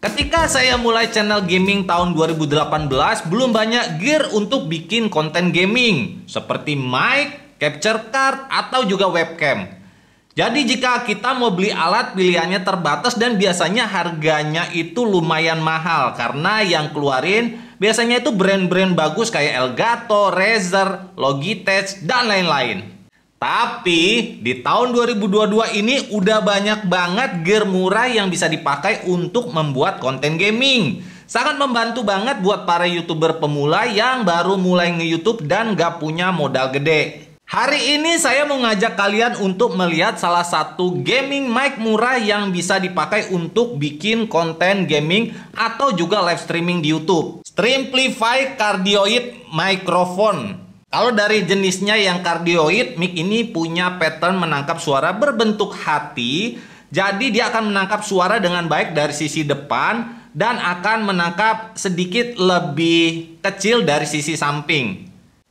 Ketika saya mulai channel gaming tahun 2018, belum banyak gear untuk bikin konten gaming, seperti mic, capture card, atau juga webcam. Jadi jika kita mau beli alat, pilihannya terbatas dan biasanya harganya itu lumayan mahal, karena yang keluarin Biasanya itu brand-brand bagus kayak Elgato, Razer, Logitech, dan lain-lain. Tapi di tahun 2022 ini udah banyak banget gear murah yang bisa dipakai untuk membuat konten gaming. Sangat membantu banget buat para youtuber pemula yang baru mulai nge-youtube dan gak punya modal gede. Hari ini saya mau ngajak kalian untuk melihat salah satu gaming mic murah yang bisa dipakai untuk bikin konten gaming atau juga live streaming di YouTube. Streamplify Cardioid Microphone. Kalau dari jenisnya yang cardioid, mic ini punya pattern menangkap suara berbentuk hati. Jadi dia akan menangkap suara dengan baik dari sisi depan dan akan menangkap sedikit lebih kecil dari sisi samping.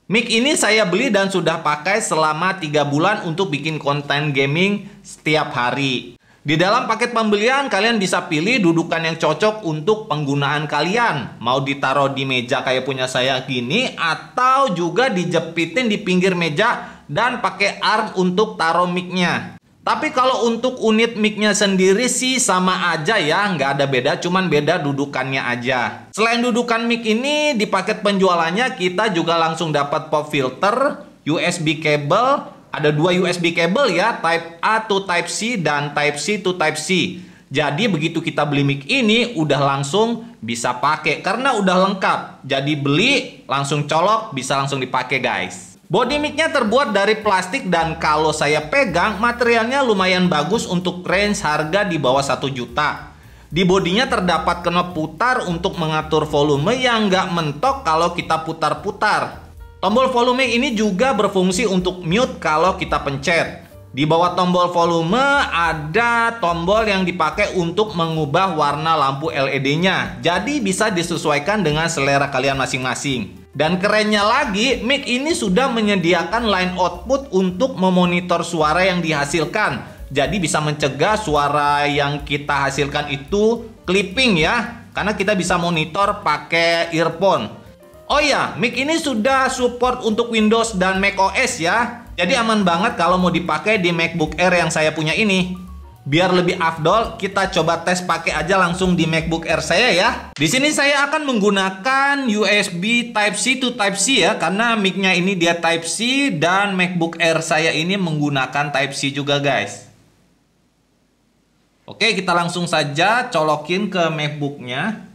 Mic ini saya beli dan sudah pakai selama 3 bulan untuk bikin konten gaming setiap hari. Di dalam paket pembelian, kalian bisa pilih dudukan yang cocok untuk penggunaan kalian. Mau ditaruh di meja kayak punya saya gini, atau juga dijepitin di pinggir meja dan pakai arm untuk taruh mic-nya. Tapi kalau untuk unit mic-nya sendiri sih sama aja ya, nggak ada beda, cuman beda dudukannya aja. Selain dudukan mic ini, di paket penjualannya kita juga langsung dapat pop filter, USB cable, ada dua USB cable ya, Type A to Type C dan Type C to Type C. Jadi begitu kita beli mic ini udah langsung bisa pakai karena udah lengkap. Jadi beli langsung colok bisa langsung dipakai guys. Body micnya terbuat dari plastik dan kalau saya pegang materialnya lumayan bagus untuk range harga di bawah 1 juta. Di bodinya terdapat knob putar untuk mengatur volume yang nggak mentok kalau kita putar-putar. Tombol volume ini juga berfungsi untuk mute kalau kita pencet. Di bawah tombol volume ada tombol yang dipakai untuk mengubah warna lampu LED-nya. Jadi bisa disesuaikan dengan selera kalian masing-masing. Dan kerennya lagi, mic ini sudah menyediakan line output untuk memonitor suara yang dihasilkan. Jadi bisa mencegah suara yang kita hasilkan itu clipping ya. Karena kita bisa monitor pakai earphone. Oh ya, mic ini sudah support untuk Windows dan macOS ya. Jadi aman banget kalau mau dipakai di MacBook Air yang saya punya ini. Biar lebih afdol, kita coba tes pakai aja langsung di MacBook Air saya ya. Di sini saya akan menggunakan USB Type-C to Type-C ya, karena mic-nya ini dia Type-C dan MacBook Air saya ini menggunakan Type-C juga guys. Oke, kita langsung saja colokin ke MacBook-nya.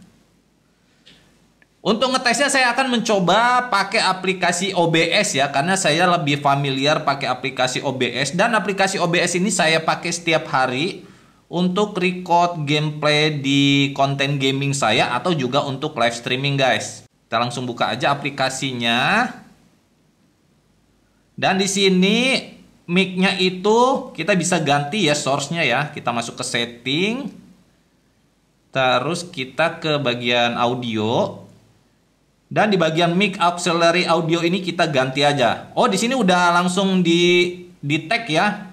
Untuk ngetesnya saya akan mencoba pakai aplikasi OBS ya karena saya lebih familiar pakai aplikasi OBS dan aplikasi OBS ini saya pakai setiap hari untuk record gameplay di konten gaming saya atau juga untuk live streaming guys. Kita langsung buka aja aplikasinya. Dan di sini mic-nya itu kita bisa ganti ya source-nya ya. Kita masuk ke setting. Terus kita ke bagian audio. Dan di bagian mic auxiliary audio ini kita ganti aja. Oh, di sini udah langsung di di tag ya.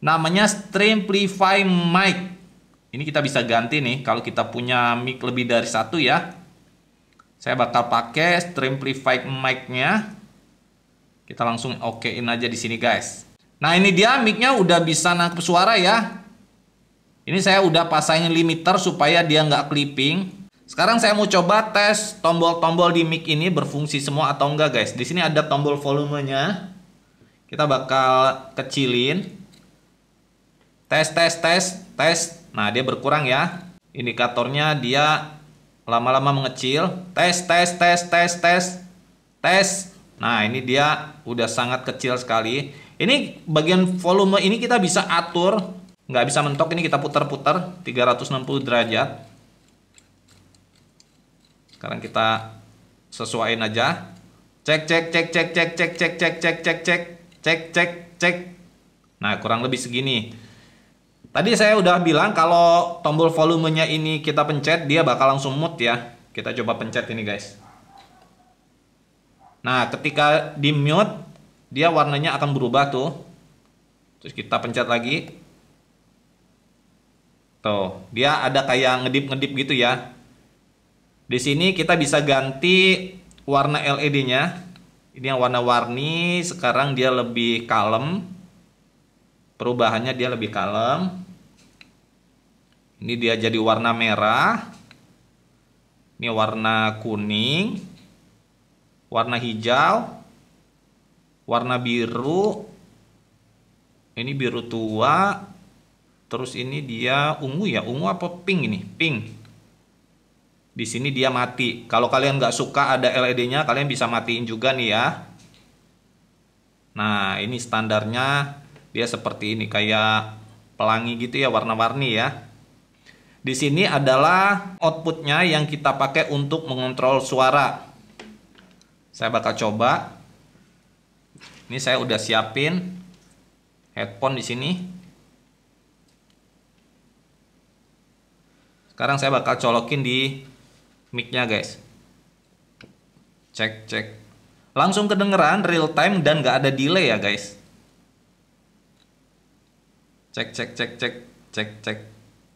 Namanya Streamplify mic. Ini kita bisa ganti nih kalau kita punya mic lebih dari satu ya. Saya bakal pakai Streamplify mic-nya. Kita langsung okein aja di sini guys. Nah, ini dia mic-nya udah bisa nangkep suara ya. Ini saya udah pasangin limiter supaya dia nggak clipping. Sekarang saya mau coba tes tombol-tombol di mic ini berfungsi semua atau enggak guys. Di sini ada tombol volumenya. Kita bakal kecilin. Tes tes tes tes. Nah, dia berkurang ya. Indikatornya dia lama-lama mengecil. Tes tes tes tes tes. Tes. Nah, ini dia udah sangat kecil sekali. Ini bagian volume ini kita bisa atur. Nggak bisa mentok ini kita putar-putar 360 derajat. Sekarang kita sesuaiin aja. Cek cek cek cek cek cek cek cek cek cek cek cek cek cek. Nah, kurang lebih segini. Tadi saya udah bilang kalau tombol volumenya ini kita pencet dia bakal langsung mute ya. Kita coba pencet ini guys. Nah, ketika di mute dia warnanya akan berubah tuh. Terus kita pencet lagi. Tuh, dia ada kayak ngedip-ngedip gitu ya. Di sini kita bisa ganti warna LED-nya. Ini yang warna-warni, sekarang dia lebih kalem. Perubahannya dia lebih kalem. Ini dia jadi warna merah. Ini warna kuning. Warna hijau. Warna biru. Ini biru tua. Terus ini dia ungu ya, ungu apa pink ini? Pink. Di sini dia mati. Kalau kalian nggak suka ada LED-nya, kalian bisa matiin juga nih ya. Nah, ini standarnya dia seperti ini, kayak pelangi gitu ya, warna-warni ya. Di sini adalah outputnya yang kita pakai untuk mengontrol suara. Saya bakal coba. Ini saya udah siapin headphone di sini. Sekarang saya bakal colokin di micnya guys cek cek langsung kedengeran real time dan nggak ada delay ya guys cek cek cek cek cek cek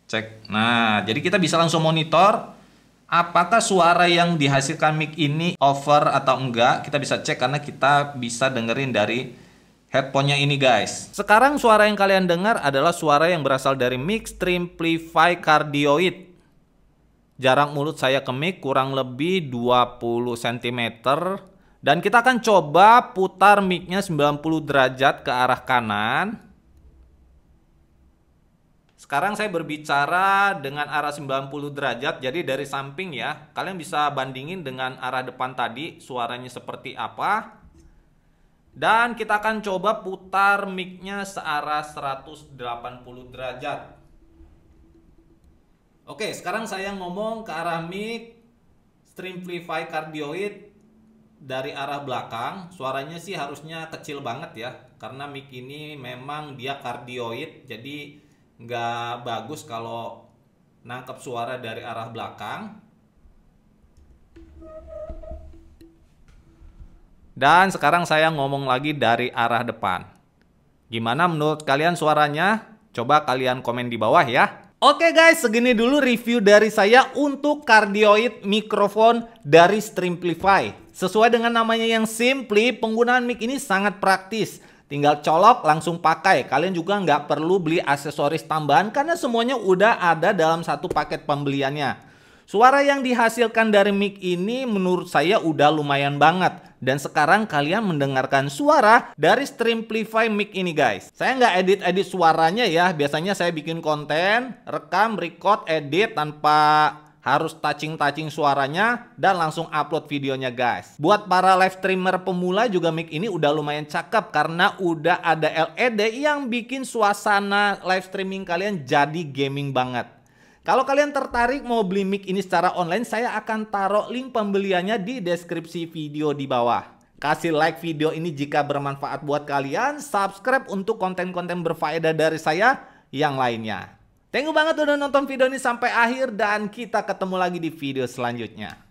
cek nah jadi kita bisa langsung monitor apakah suara yang dihasilkan mic ini over atau enggak kita bisa cek karena kita bisa dengerin dari headphone-nya ini guys. Sekarang suara yang kalian dengar adalah suara yang berasal dari mic Trimplify Cardioid Jarak mulut saya ke mic kurang lebih 20 cm dan kita akan coba putar micnya 90 derajat ke arah kanan. Sekarang saya berbicara dengan arah 90 derajat, jadi dari samping ya. Kalian bisa bandingin dengan arah depan tadi, suaranya seperti apa. Dan kita akan coba putar micnya searah 180 derajat. Oke, sekarang saya ngomong ke arah mic Streamplify cardioid dari arah belakang. Suaranya sih harusnya kecil banget ya, karena mic ini memang dia cardioid, jadi nggak bagus kalau nangkep suara dari arah belakang. Dan sekarang saya ngomong lagi dari arah depan. Gimana menurut kalian suaranya? Coba kalian komen di bawah ya. Oke guys, segini dulu review dari saya untuk cardioid mikrofon dari Streamplify. Sesuai dengan namanya yang simply, penggunaan mic ini sangat praktis. Tinggal colok, langsung pakai. Kalian juga nggak perlu beli aksesoris tambahan karena semuanya udah ada dalam satu paket pembeliannya. Suara yang dihasilkan dari mic ini menurut saya udah lumayan banget. Dan sekarang kalian mendengarkan suara dari Streamplify mic ini guys. Saya nggak edit-edit suaranya ya. Biasanya saya bikin konten, rekam, record, edit tanpa harus touching-touching suaranya dan langsung upload videonya guys. Buat para live streamer pemula juga mic ini udah lumayan cakep karena udah ada LED yang bikin suasana live streaming kalian jadi gaming banget. Kalau kalian tertarik mau beli mic ini secara online, saya akan taruh link pembeliannya di deskripsi video di bawah. Kasih like video ini jika bermanfaat buat kalian, subscribe untuk konten-konten berfaedah dari saya yang lainnya. Thank you banget udah nonton video ini sampai akhir dan kita ketemu lagi di video selanjutnya.